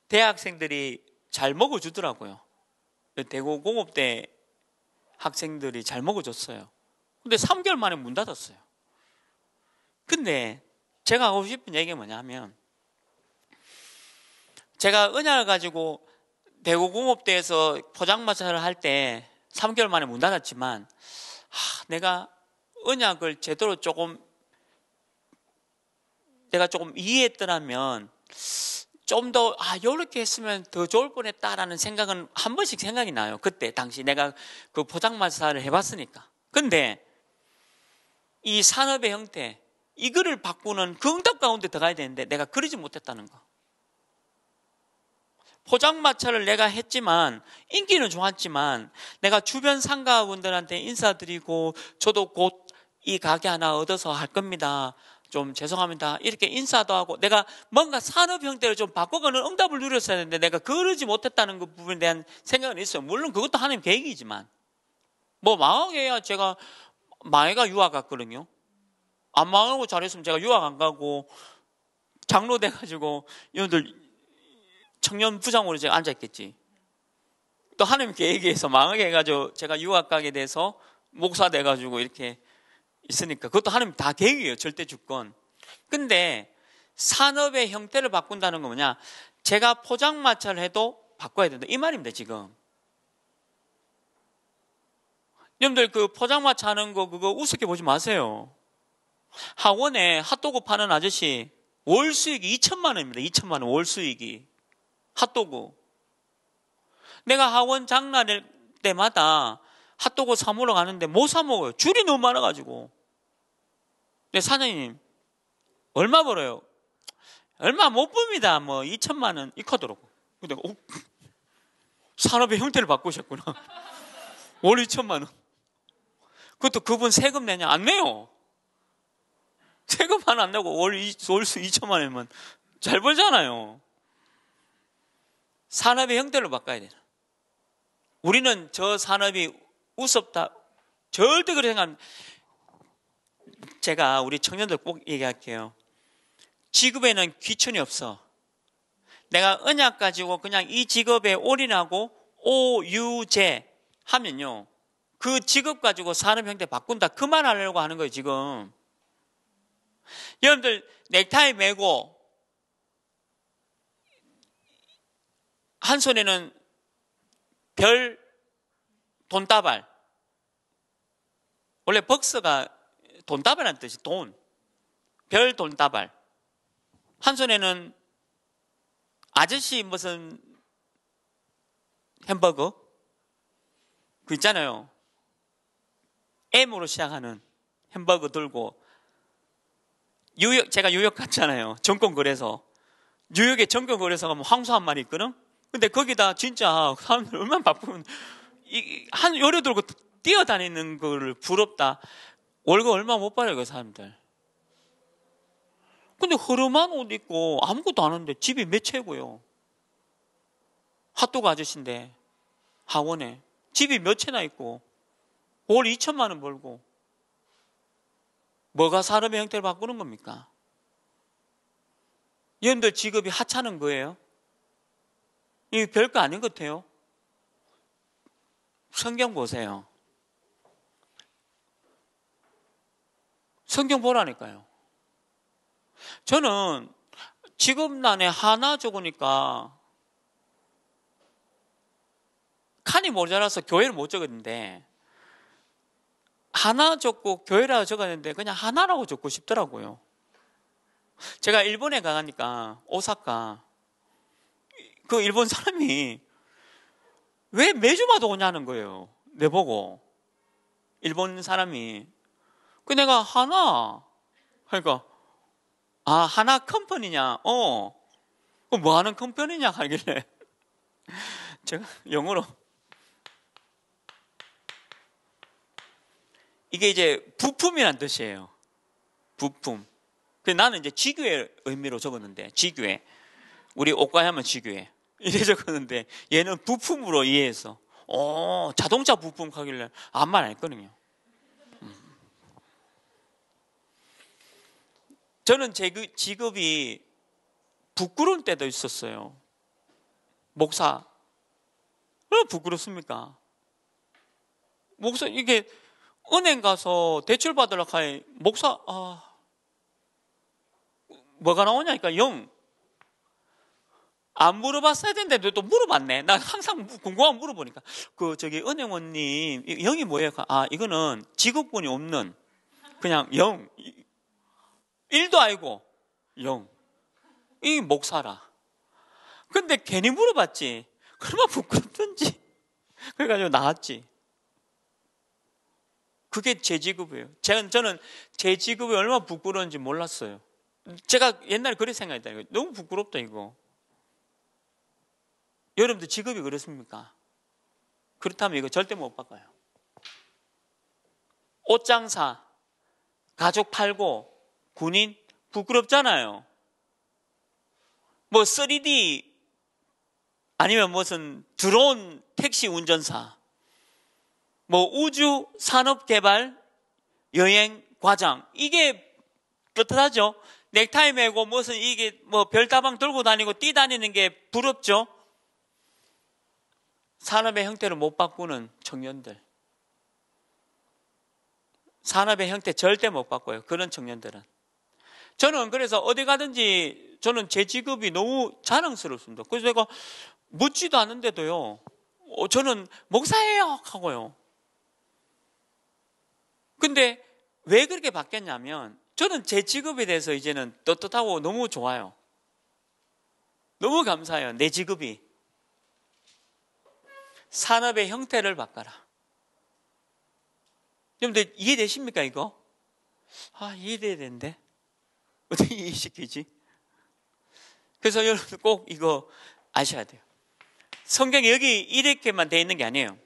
대학생들이 잘 먹어주더라고요. 대구 공업대 학생들이 잘 먹어줬어요. 근데 3개월 만에 문 닫았어요. 근데 제가 하고 싶은 얘기가 뭐냐면 제가 은야를 가지고 대구 공업대에서 포장마차를 할 때 3개월 만에 문 닫았지만 하, 내가 은약을 제대로 조금 내가 조금 이해했더라면 좀 더, 아, 요렇게 했으면 더 좋을 뻔 했다라는 생각은 한 번씩 생각이 나요. 그때, 당시 내가 그 포장마사를 해봤으니까. 근데 이 산업의 형태, 이거를 바꾸는 그 응답 가운데 들어가야 되는데 내가 그러지 못했다는 거. 포장마차를 내가 했지만 인기는 좋았지만 내가 주변 상가분들한테 인사드리고 저도 곧 이 가게 하나 얻어서 할 겁니다 좀죄송합니다 이렇게 인사도 하고 내가 뭔가 산업 형태를 좀 바꿔가는 응답을 누렸어야 되는데 내가 그러지 못했다는 그 부분에 대한 생각은 있어요. 물론 그것도 하나님 계획이지만 뭐 망하게야 제가 망해가 유학 갔거든요. 안 망하고 잘했으면 제가 유학 안 가고 장로 돼가지고 여러분들 청년 부장으로 제가 앉아있겠지. 또 하나님 계획에서 망하게 해가지고 제가 유학 가게 돼서 목사 돼가지고 이렇게 있으니까 그것도 하나님 다 계획이에요. 절대 주권. 근데 산업의 형태를 바꾼다는 건 뭐냐? 제가 포장마차를 해도 바꿔야 된다. 이 말입니다, 지금. 여러분들 그 포장마차 하는 거 그거 우습게 보지 마세요. 학원에 핫도그 파는 아저씨 월 수익이 2천만 원입니다. 2천만 원 월 수익이. 핫도그. 내가 학원 장날 때마다 핫도그 사 먹으러 가는데 못사 뭐 먹어요. 줄이 너무 많아가지고. 근 네, 사장님, 얼마 벌어요? 얼마 못 봅니다. 뭐, 2천만 원, 이카더라고 근데, 오, 어? 산업의 형태를 바꾸셨구나. 월 2천만 원. 그것도 그분 세금 내냐? 안 내요. 세금 하나 안 내고 월, 월수 2천만 원이면 잘 벌잖아요. 산업의 형태를 바꿔야 되나? 우리는 저 산업이 우습다. 절대 그렇게 생각합 제가 우리 청년들 꼭 얘기할게요. 직업에는 귀천이 없어. 내가 은약 가지고 그냥 이 직업에 올인하고 오유제 하면요. 그 직업 가지고 산업 형태 바꾼다. 그만 하려고 하는 거예요, 지금. 여러분들, 넥타이 메고, 한 손에는 별 돈다발. 원래 벅스가 돈다발이라 뜻이 돈. 별 돈다발. 한 손에는 아저씨 무슨 햄버거? 그 있잖아요. M으로 시작하는 햄버거 들고 뉴욕 제가 뉴욕 갔잖아요. 정권 거래소. 뉴욕에 정권 거래소 가면 뭐 황소 한 마리 있거든. 근데 거기다 진짜 사람들 얼마나 바쁘면 이한 요리 들고 뛰어다니는 거를 부럽다. 월급 얼마 못 받아요, 그 사람들. 근데 허름한 옷 입고 아무것도 안 하는데 집이 몇 채고요. 핫도그 아저씨인데 학원에 집이 몇 채나 있고 월 2천만 원 벌고 뭐가 사람의 형태를 바꾸는 겁니까? 여러분들 직업이 하찮은 거예요? 이 별거 아닌 것 같아요. 성경 보세요. 성경 보라니까요. 저는 지금 난에 하나 적으니까 칸이 모자라서 교회를 못 적었는데 하나 적고 교회라고 적었는데 그냥 하나라고 적고 싶더라고요. 제가 일본에 가니까 오사카 그 일본 사람이 왜 매주마다 오냐는 거예요. 내보고 일본 사람이 그 내가 하나. 그러니까 아 하나 컴퍼니냐? 어. 어. 뭐 하는 컴퍼니냐 하길래 제가 영어로 이게 이제 부품이란 뜻이에요. 부품. 근데 나는 이제 지교의 의미로 적었는데 지교회 우리 옷가에 하면 지교회 이래 적었는데 얘는 부품으로 이해해서 어 자동차 부품 하길래 아무 말 안 했거든요. 저는 제 그 직업이 부끄러운 때도 있었어요. 목사. 왜 부끄럽습니까? 목사, 이게 은행 가서 대출 받으러 가니 목사, 아, 뭐가 나오냐니까 영. 안 물어봤어야 되는데 또 물어봤네. 난 항상 궁금하면 물어보니까. 그, 저기, 은행원님, 영이 뭐예요? 아, 이거는 직업군이 없는, 그냥 영. 1도 아니고 0. 이 목사라. 근데 괜히 물어봤지. 그러면 부끄럽던지 그래가지고 나왔지. 그게 제 직업이에요. 저는, 저는 제 직업이 얼마나 부끄러운지 몰랐어요. 제가 옛날에 그렇게 생각했다니까. 너무 부끄럽다, 이거. 여러분들 직업이 그렇습니까? 그렇다면 이거 절대 못 바꿔요. 옷장사, 가족 팔고, 군인 부끄럽잖아요. 뭐 3D 아니면 무슨 드론 택시 운전사, 뭐 우주 산업 개발 여행 과장 이게 떳떳하죠. 넥타이 메고 무슨 이게 뭐 별다방 들고 다니고 뛰다니는 게 부럽죠. 산업의 형태를 못 바꾸는 청년들. 산업의 형태 절대 못 바꿔요. 그런 청년들은. 저는 그래서 어디 가든지 저는 제 직업이 너무 자랑스럽습니다. 그래서 제가 묻지도 않는데도요. 어, 저는 목사예요 하고요. 근데 왜 그렇게 바뀌었냐면 저는 제 직업에 대해서 이제는 떳떳하고 너무 좋아요. 너무 감사해요. 내 직업이. 산업의 형태를 바꿔라. 여러분들 이해되십니까 이거? 아 이해돼야 되는데 어떻게 이시키지 그래서 여러분 꼭 이거 아셔야 돼요. 성경에 여기 이렇게만 돼 있는 게 아니에요.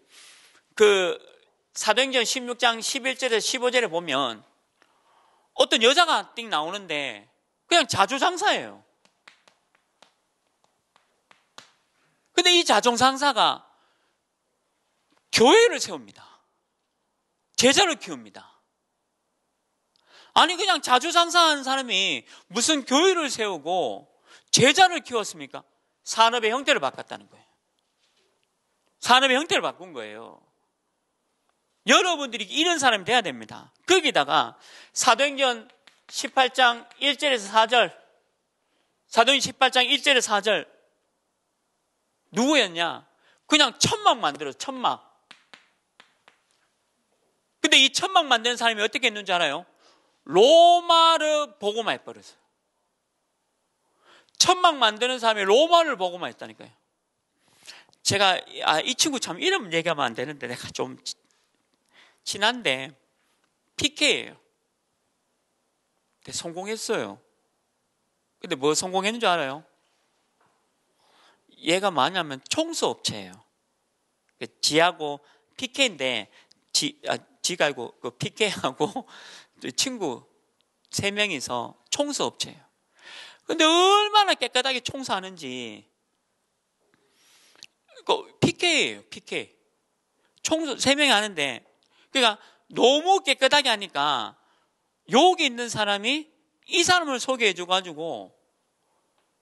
그 사도행전 16장 11절에서 15절에 보면 어떤 여자가 띵 나오는데 그냥 자주장사예요 근데 이 자조장사가 교회를 세웁니다. 제자를 키웁니다. 아니 그냥 자주 장사하는 사람이 무슨 교회를 세우고 제자를 키웠습니까? 산업의 형태를 바꿨다는 거예요. 산업의 형태를 바꾼 거예요. 여러분들이 이런 사람이 돼야 됩니다. 거기다가 사도행전 18장 1절에서 4절 사도행전 18장 1절에서 4절 누구였냐? 그냥 천막 만들어 천막. 근데 이 천막 만드는 사람이 어떻게 했는지 알아요? 로마를 보고만 해버렸어요. 천막 만드는 사람이 로마를 보고만 했다니까요. 제가 아, 이 친구 참 이름 얘기하면 안 되는데 내가 좀 친한데 PK예요. 성공했어요. 근데 뭐 성공했는 줄 알아요? 얘가 뭐냐면 총수업체예요. 그 지하고 PK인데 지, 아, 지가 아니고 그 PK하고 친구 세 명이서 총수 업체예요. 근데 얼마나 깨끗하게 총수하는지그 PK예요, PK. 총수 세 명이 하는데 그러니까 너무 깨끗하게 하니까 여기 있는 사람이 이 사람을 소개해 줘 가지고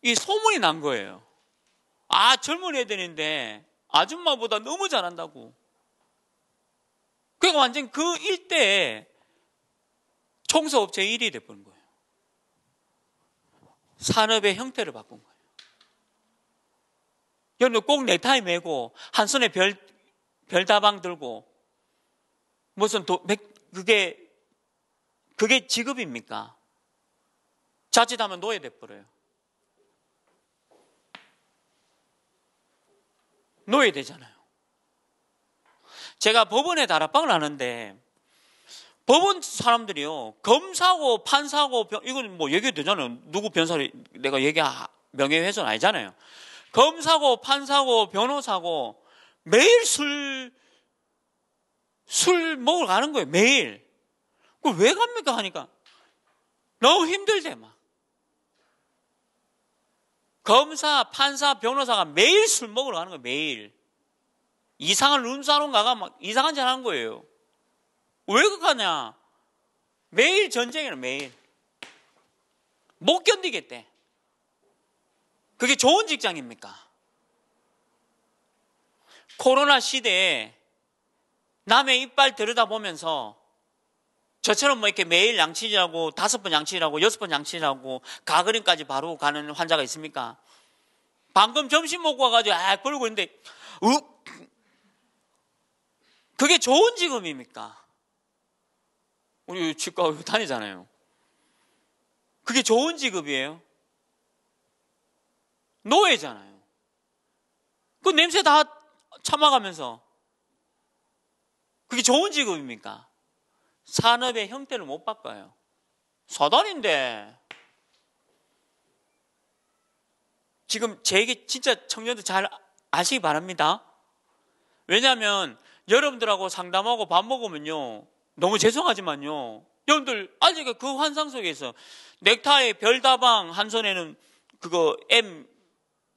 이 소문이 난 거예요. 아, 젊은 애들인데 아줌마보다 너무 잘한다고. 그러니까 완전 그 일대에 청소업체 1위 돼버린 거예요. 산업의 형태를 바꾼 거예요. 여러분 꼭 넥타이 매고 한 손에 별, 별다방 들고 무슨 도, 그게 그게 직업입니까? 자칫하면 노예 돼버려요. 노예 되잖아요. 제가 법원에 다락방을 하는데 법원 사람들이요. 검사고 판사고 변, 이건 뭐 얘기 되잖아요. 누구 변사를 내가 얘기 하 아, 명예훼손 아니잖아요. 검사고 판사고 변호사고 매일 술, 술 먹으러 가는 거예요. 매일. 그걸 왜 갑니까? 하니까. 너무 힘들대, 막. 검사, 판사, 변호사가 매일 술 먹으러 가는 거예요. 매일. 이상한 룸사롱 가가 막 이상한 짓 하는 거예요. 왜 그러냐? 매일 전쟁이라 매일. 못 견디겠대. 그게 좋은 직장입니까? 코로나 시대에 남의 이빨 들여다보면서 저처럼 뭐 이렇게 매일 양치질하고 다섯 번 양치질하고 여섯 번 양치질하고 가그림까지 바로 가는 환자가 있습니까? 방금 점심 먹고 와가지고 아 그러고 있는데 으 어? 그게 좋은 직업입니까? 우리 치과 다니잖아요. 그게 좋은 직업이에요? 노예잖아요. 그 냄새 다 참아가면서 그게 좋은 직업입니까? 산업의 형태를 못 바꿔요. 사단인데 지금 제게 진짜 청년들 잘 아시기 바랍니다. 왜냐하면 여러분들하고 상담하고 밥 먹으면요 너무 죄송하지만요. 여러분들 아직 그, 그 환상 속에서 넥타이 별다방 한 손에는 그거 M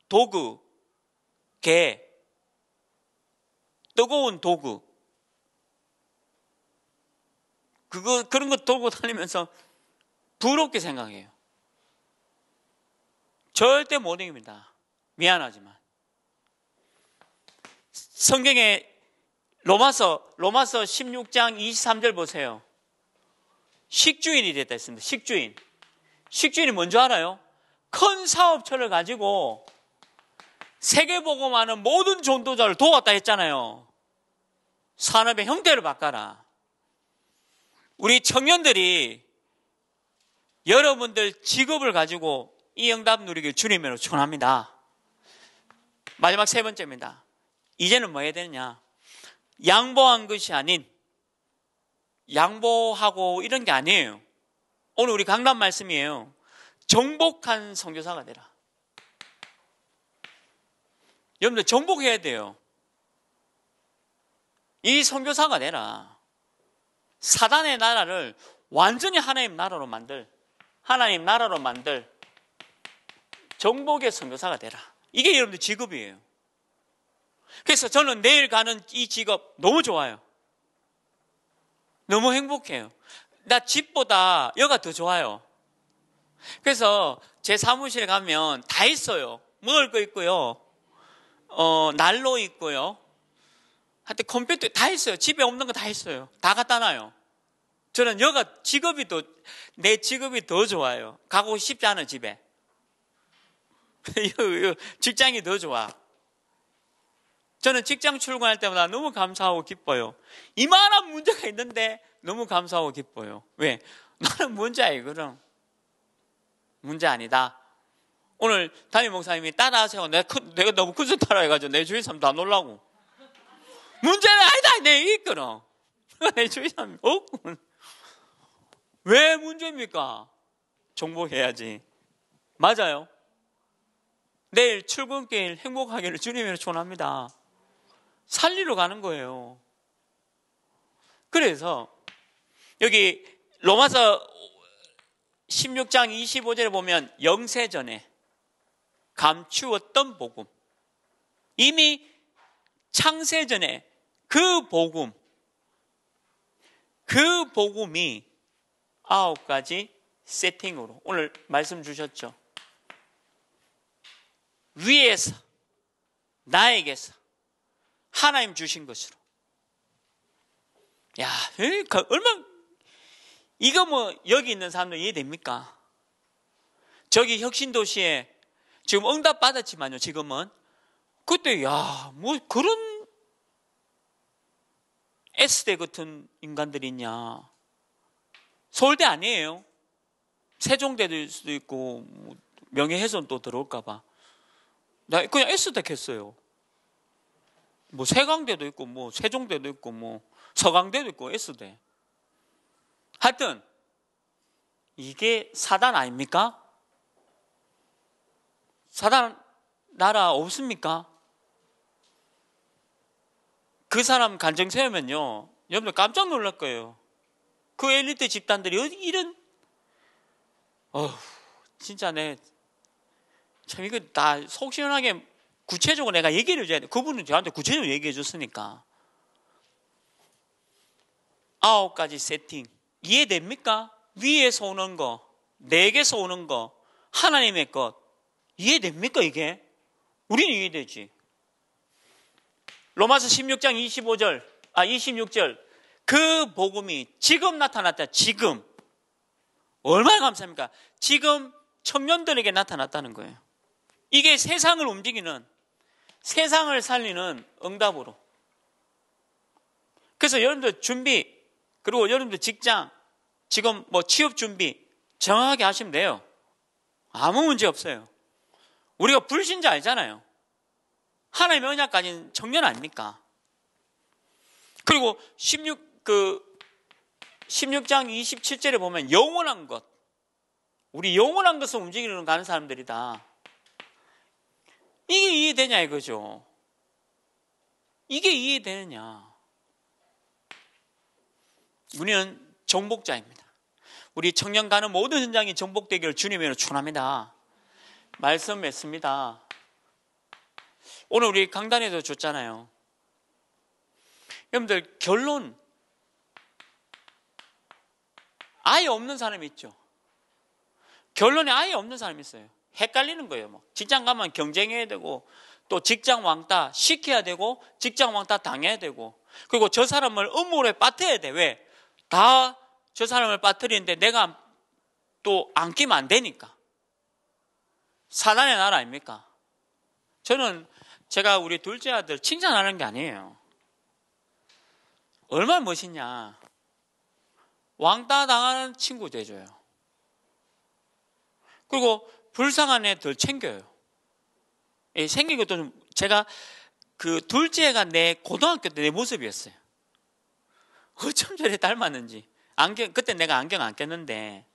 도그개 뜨거운 도구 그거 그런 거 돌고 다니면서 부럽게 생각해요. 절대 못 이깁니다. 미안하지만 성경에 로마서 로마서 16장 23절 보세요. 식주인이 됐다 했습니다. 식주인. 식주인이 뭔지 알아요? 큰 사업처를 가지고 세계보고만은 모든 전도자를 도왔다 했잖아요. 산업의 형태를 바꿔라. 우리 청년들이 여러분들 직업을 가지고 이 응답 누리길 주님으로 축원합니다. 마지막 세 번째입니다. 이제는 뭐 해야 되느냐? 양보한 것이 아닌 양보하고 이런 게 아니에요. 오늘 우리 강단 말씀이에요. 정복한 성교사가 되라. 여러분들 정복해야 돼요. 이성교사가 되라. 사단의 나라를 완전히 하나님 나라로 만들. 하나님 나라로 만들. 정복의 성교사가 되라. 이게 여러분들 직업이에요. 그래서 저는 내일 가는 이 직업 너무 좋아요. 너무 행복해요. 나 집보다 여가 더 좋아요. 그래서 제 사무실 가면 다 있어요. 먹을 거 있고요. 어, 난로 있고요. 하여튼 컴퓨터 다 있어요. 집에 없는 거 다 있어요. 다 갖다 놔요. 저는 여가 직업이 더, 내 직업이 더 좋아요. 가고 싶지 않은 집에. 직장이 더 좋아. 저는 직장 출근할 때마다 너무 감사하고 기뻐요. 이만한 문제가 있는데 너무 감사하고 기뻐요. 왜? 나는 문제 아니 그럼 문제 아니다. 오늘 담임 목사님이 따라하세요. 내가, 내가 너무 큰소 따라해가지고 내 주위 사람도 안 놀라고. 문제는 아니다. 내 이끌어. 내 주위 사람이 어? 왜 문제입니까? 정복해야지. 맞아요. 내일 출근길 행복하기를 주님으로 전합니다. 살리러 가는 거예요. 그래서 여기 로마서 16장 25절에 보면 영세전에 감추었던 복음. 이미 창세전에 그 복음, 그 복음이 아홉 가지 세팅으로 오늘 말씀 주셨죠. 위에서, 나에게서, 하나님 주신 것으로. 야, 그 얼마 이거 뭐 여기 있는 사람들 이해됩니까? 저기 혁신도시에 지금 응답 받았지만요. 지금은 그때 야, 뭐 그런 S대 같은 인간들이 있냐? 서울대 아니에요. 세종대도 수도 있고 뭐 명예훼손 또 들어올까 봐. 나 그냥 S대 했어요. 뭐 세강대도 있고 뭐 세종대도 있고 뭐 서강대도 있고 S대. 하여튼 이게 사단 아닙니까? 사단 나라 없습니까? 그 사람 간증 세우면요. 여러분들 깜짝 놀랄 거예요. 그 엘리트 집단들이 이런 어휴 진짜 내참 이거 다 속시원하게 구체적으로 내가 얘기를 해줘야 돼. 그분은 저한테 구체적으로 얘기해 줬으니까. 아홉 가지 세팅. 이해됩니까? 위에서 오는 거, 내게서 오는 거, 하나님의 것. 이해됩니까, 이게? 우리는 이해되지. 로마서 16장 25절, 아, 26절. 그 복음이 지금 나타났다. 지금. 얼마나 감사합니까? 지금 청년들에게 나타났다는 거예요. 이게 세상을 움직이는 세상을 살리는 응답으로. 그래서 여러분들 준비, 그리고 여러분들 직장, 지금 뭐 취업 준비 정확하게 하시면 돼요. 아무 문제 없어요. 우리가 불신자 알잖아요. 하나의명약 가진 청년 아닙니까? 그리고 16, 그, 16장 27절에 보면 영원한 것. 우리 영원한 것을 움직이는 가는 사람들이다. 이게 이해되냐 이거죠. 이게 이해되느냐. 우리는 정복자입니다. 우리 청년 가는 모든 현장이 정복되기를 주님으로 추원합니다. 말씀했습니다. 오늘 우리 강단에도 줬잖아요. 여러분들 결론 아예 없는 사람이 있죠. 결론이 아예 없는 사람이 있어요. 헷갈리는 거예요. 뭐. 직장 가면 경쟁해야 되고 또 직장 왕따 시켜야 되고 직장 왕따 당해야 되고 그리고 저 사람을 음모에 빠뜨려야 돼. 왜? 다 저 사람을 빠뜨리는데 내가 또 안 끼면 안 되니까. 사단의 나라 아닙니까? 저는 제가 우리 둘째 아들 칭찬하는 게 아니에요. 얼마나 멋있냐. 왕따 당하는 친구 돼줘요. 그리고 불쌍한 애들 챙겨요. 예, 생긴 것도 좀 제가 그 둘째가 내 고등학교 때 내 모습이었어요. 어쩜 저래 닮았는지. 안경, 그때 내가 안경 안 꼈는데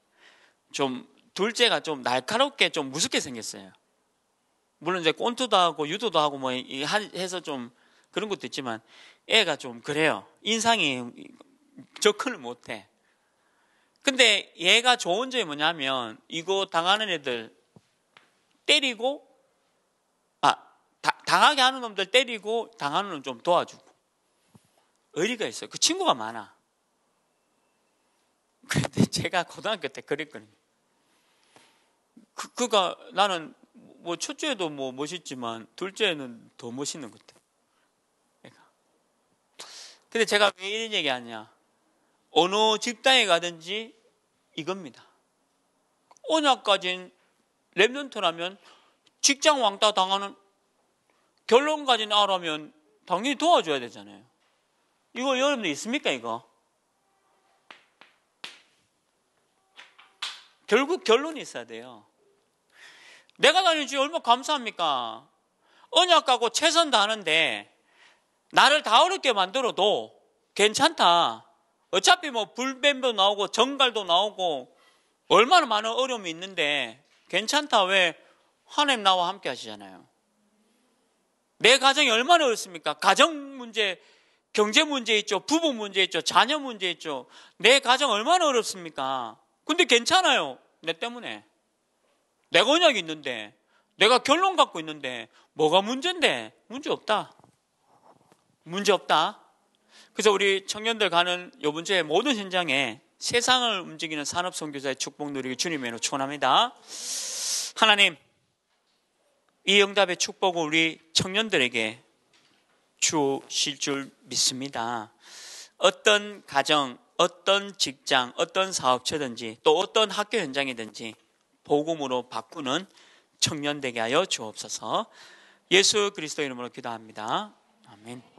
좀 둘째가 좀 날카롭게 좀 무섭게 생겼어요. 물론 이제 꼰투도 하고 유도도 하고 뭐 해서 좀 그런 것도 있지만 애가 좀 그래요. 인상이 접근을 못해. 근데 얘가 좋은 점이 뭐냐면 이거 당하는 애들 때리고 아 다, 당하게 하는 놈들 때리고 당하는 놈 좀 도와주고 의리가 있어요. 그 친구가 많아. 그런데 제가 고등학교 때 그랬거든요. 그, 그가 나는 뭐 첫째도 뭐 멋있지만 둘째는 더 멋있는 것 같아. 근데 제가 왜 이런 얘기 하냐. 어느 집단에 가든지 이겁니다. 언약까진 랩런트라면 직장 왕따 당하는 결론까지 나라면 당연히 도와줘야 되잖아요. 이거 여러분들 있습니까, 이거? 결국 결론이 있어야 돼요. 내가 다니는 주 얼마나 감사합니까? 언약 하고 최선 다하는데 나를 다 어렵게 만들어도 괜찮다. 어차피 뭐 불뱀도 나오고 정갈도 나오고 얼마나 많은 어려움이 있는데 괜찮다. 왜? 하나님 나와 함께 하시잖아요. 내 가정이 얼마나 어렵습니까? 가정 문제, 경제 문제 있죠. 부부 문제 있죠. 자녀 문제 있죠. 내 가정 얼마나 어렵습니까? 근데 괜찮아요. 내 때문에. 내가 언약이 있는데. 내가 결론 갖고 있는데. 뭐가 문제인데? 문제 없다. 문제 없다. 그래서 우리 청년들 가는 요번 주에 모든 현장에 세상을 움직이는 산업 선교사의 축복 누리기 주님으로 축원합니다. 하나님 이 응답의 축복을 우리 청년들에게 주실 줄 믿습니다. 어떤 가정, 어떤 직장, 어떤 사업체든지 또 어떤 학교 현장이든지 복음으로 바꾸는 청년 되게 하여 주옵소서. 예수 그리스도 이름으로 기도합니다. 아멘.